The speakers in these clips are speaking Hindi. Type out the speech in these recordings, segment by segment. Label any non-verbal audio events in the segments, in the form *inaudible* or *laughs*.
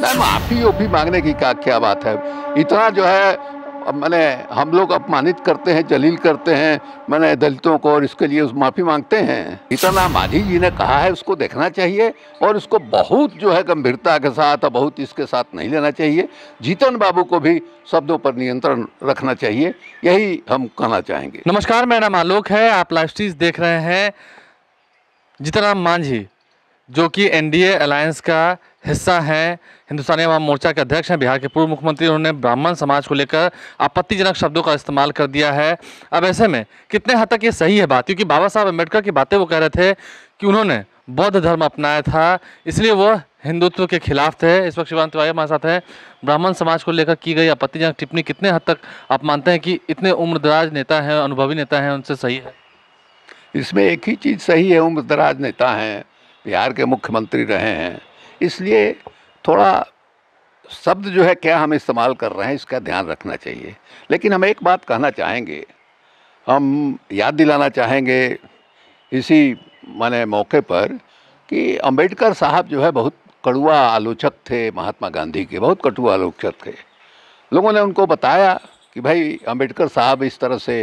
माफी ओफी मांगने की क्या क्या बात है इतना जो है मैंने हम लोग अपमानित करते हैं जलील करते हैं मैंने दलितों को और इसके लिए उस माफ़ी मांगते हैं इतना माझी जी ने कहा है उसको देखना चाहिए और उसको बहुत जो है गंभीरता के साथ और बहुत इसके साथ नहीं लेना चाहिए जीतन बाबू को भी शब्दों पर नियंत्रण रखना चाहिए यही हम कहना चाहेंगे नमस्कार मेरा नाम आलोक है आप लाइव स्टीज देख रहे हैं जीतन राम मांझी जो कि एनडीए अलायंस का हिस्सा हैं हिंदुस्तानी अवाम मोर्चा के अध्यक्ष हैं बिहार के पूर्व मुख्यमंत्री उन्होंने ब्राह्मण समाज को लेकर आपत्तिजनक शब्दों का इस्तेमाल कर दिया है अब ऐसे में कितने हद तक ये सही है बात क्योंकि बाबा साहब अम्बेडकर की बातें वो कह रहे थे कि उन्होंने बौद्ध धर्म अपनाया था इसलिए वो हिंदुत्व के खिलाफ थे इस वक्त शिवान तिवारी हमारे साथ हैं ब्राह्मण समाज को लेकर की गई आपत्तिजनक टिप्पणी कितने हद तक आप मानते हैं कि इतने उम्रदराज नेता हैं अनुभवी नेता हैं उनसे सही है इसमें एक ही चीज़ सही है उम्रदराज नेता हैं बिहार के मुख्यमंत्री रहे हैं इसलिए थोड़ा शब्द जो है क्या हम इस्तेमाल कर रहे हैं इसका ध्यान रखना चाहिए लेकिन हम एक बात कहना चाहेंगे हम याद दिलाना चाहेंगे इसी माने मौके पर कि अंबेडकर साहब जो है बहुत कड़ुआ आलोचक थे महात्मा गांधी के बहुत कटुआ आलोचक थे लोगों ने उनको बताया कि भाई अंबेडकर साहब इस तरह से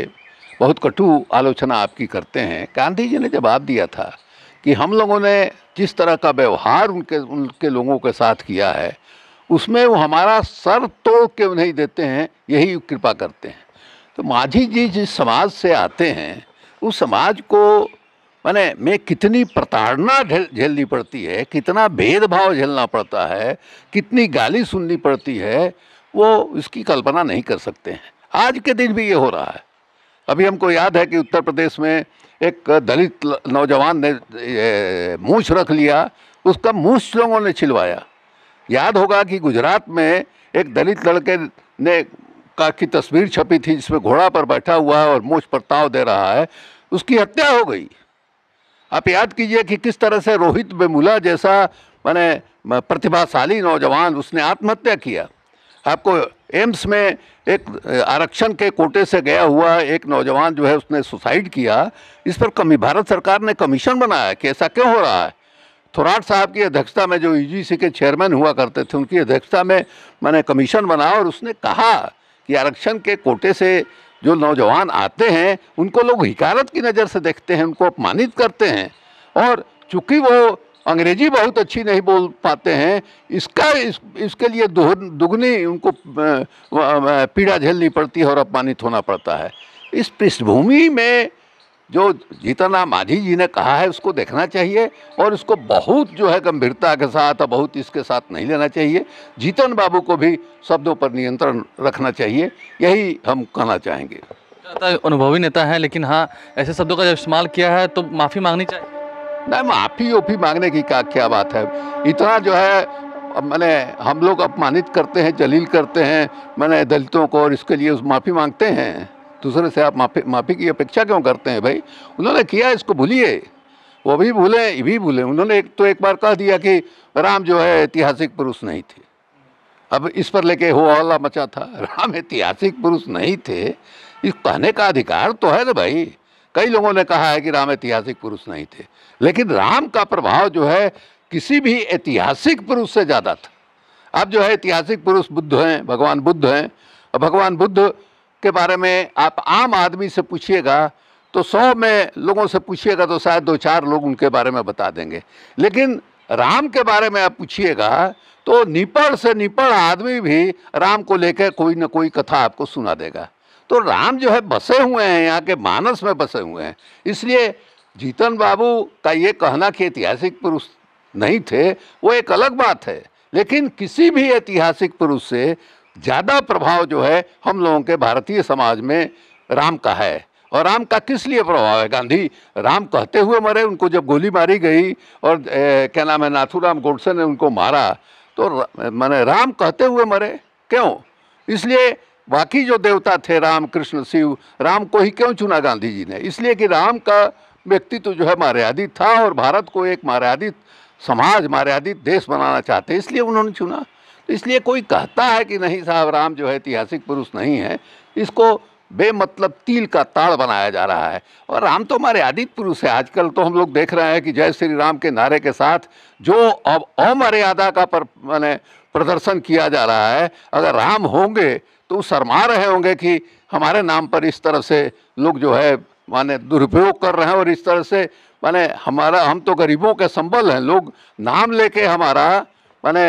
बहुत कटु आलोचना आपकी करते हैं गांधी जी ने जवाब दिया था कि हम लोगों ने जिस तरह का व्यवहार उनके उनके लोगों के साथ किया है उसमें वो हमारा सर तोड़ के नहीं देते हैं यही कृपा करते हैं तो माझी जी जिस समाज से आते हैं उस समाज को मैंने में कितनी प्रताड़ना झेलनी पड़ती है कितना भेदभाव झेलना पड़ता है कितनी गाली सुननी पड़ती है वो इसकी कल्पना नहीं कर सकते हैं आज के दिन भी ये हो रहा है अभी हमको याद है कि उत्तर प्रदेश में एक दलित नौजवान ने मूछ रख लिया उसका मूछ लोगों ने छिलवाया याद होगा कि गुजरात में एक दलित लड़के ने का की तस्वीर छपी थी जिसमें घोड़ा पर बैठा हुआ है और मूछ पर ताव दे रहा है उसकी हत्या हो गई आप याद कीजिए कि किस तरह से रोहित बेमुला जैसा मैंने प्रतिभाशाली नौजवान उसने आत्महत्या किया आपको एम्स में एक आरक्षण के कोटे से गया हुआ एक नौजवान जो है उसने सुसाइड किया इस पर कमी भारत सरकार ने कमीशन बनाया कि ऐसा क्यों हो रहा है थोराट साहब की अध्यक्षता में जो यूजीसी e के चेयरमैन हुआ करते थे उनकी अध्यक्षता में मैंने कमीशन बनाया और उसने कहा कि आरक्षण के कोटे से जो नौजवान आते हैं उनको लोग हिकारत की नज़र से देखते हैं उनको अपमानित करते हैं और चूँकि वो अंग्रेजी बहुत अच्छी नहीं बोल पाते हैं इसका इस, इसके लिए दुगनी उनको पीड़ा झेलनी पड़ती है और अपमानित होना पड़ता है इस पृष्ठभूमि में जो जीतनराम माझी जी ने कहा है उसको देखना चाहिए और उसको बहुत जो है गंभीरता के साथ और बहुत इसके साथ नहीं लेना चाहिए जीतन बाबू को भी शब्दों पर नियंत्रण रखना चाहिए यही हम कहना चाहेंगे अनुभवी नेता है लेकिन हाँ ऐसे शब्दों का जब इस्तेमाल किया है तो माफ़ी मांगनी चाहिए नहीं माफ़ी ओफी मांगने की क्या क्या बात है इतना जो है मैंने हम लोग अपमानित करते हैं जलील करते हैं मैंने दलितों को और इसके लिए उस माफ़ी मांगते हैं दूसरे से आप माफ़ी माफ़ी की अपेक्षा क्यों करते हैं भाई उन्होंने किया इसको भूलिए वो भी भूलें ये भी भूलें उन्होंने एक तो एक बार कह दिया कि राम जो है ऐतिहासिक पुरुष नहीं थे अब इस पर लेके हो हल्ला मचा था *laughs* राम ऐतिहासिक पुरुष नहीं थे इस कहने का अधिकार तो है ना भाई कई लोगों ने कहा है कि राम ऐतिहासिक पुरुष नहीं थे लेकिन राम का प्रभाव जो है किसी भी ऐतिहासिक पुरुष से ज़्यादा था अब जो है ऐतिहासिक पुरुष बुद्ध हैं भगवान बुद्ध हैं और भगवान बुद्ध के बारे में आप आम आदमी से पूछिएगा तो सौ में लोगों से पूछिएगा तो शायद दो चार लोग उनके बारे में बता देंगे लेकिन राम के बारे में आप पूछिएगा तो निपड़ से निपड़ आदमी भी राम को लेकर कोई ना कोई कथा आपको सुना देगा तो राम जो है बसे हुए हैं यहाँ के मानस में बसे हुए हैं इसलिए जीतन बाबू का ये कहना कि ऐतिहासिक पुरुष नहीं थे वो एक अलग बात है लेकिन किसी भी ऐतिहासिक पुरुष से ज़्यादा प्रभाव जो है हम लोगों के भारतीय समाज में राम का है और राम का किस लिए प्रभाव है गांधी राम कहते हुए मरे उनको जब गोली मारी गई और ए, क्या नाम है नाथूराम गोडसे ने उनको मारा तो मैंने राम कहते हुए मरे क्यों इसलिए बाकी जो देवता थे राम कृष्ण शिव राम को ही क्यों चुना गांधी जी ने इसलिए कि राम का व्यक्तित्व जो है मर्यादित था और भारत को एक मर्यादित समाज मर्यादित देश बनाना चाहते इसलिए उन्होंने चुना तो इसलिए कोई कहता है कि नहीं साहब राम जो है ऐतिहासिक पुरुष नहीं है इसको बेमतलब तील का ताड़ बनाया जा रहा है और राम तो मर्यादित पुरुष है आजकल तो हम लोग देख रहे हैं कि जय श्री राम के नारे के साथ जो अब अमर्यादा का पर मैंने प्रदर्शन किया जा रहा है अगर राम होंगे तो शर्मा रहे होंगे कि हमारे नाम पर इस तरह से लोग जो है माने दुरुपयोग कर रहे हैं और इस तरह से माने हमारा हम तो गरीबों के संबल हैं लोग नाम लेके हमारा माने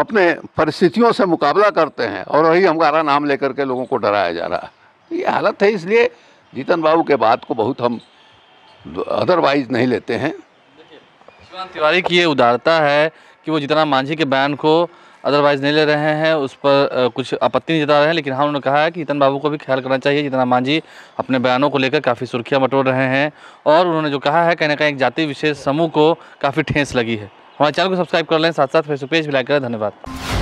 अपने परिस्थितियों से मुकाबला करते हैं और वही हमारा नाम लेकर के लोगों को डराया जा रहा है ये हालत है इसलिए जीतन बाबू के बात को बहुत हम अदरवाइज नहीं लेते हैं तिवारी की ये उदारता है कि वो जितना मांझी के बयान को अदरवाइज़ नहीं ले रहे हैं उस पर कुछ आपत्ति नहीं जता रहे हैं लेकिन हाँ उन्होंने कहा है कि जीतन बाबू को भी ख्याल करना चाहिए जीतन मांझी अपने बयानों को लेकर काफ़ी सुर्खियाँ बटोर रहे हैं और उन्होंने जो कहा है कहीं ना कहीं एक जाति विशेष समूह को काफ़ी ठेस लगी है हमारे चैनल को सब्सक्राइब कर लें साथ साथ फेसबुक पेज भी लाइक करें धन्यवाद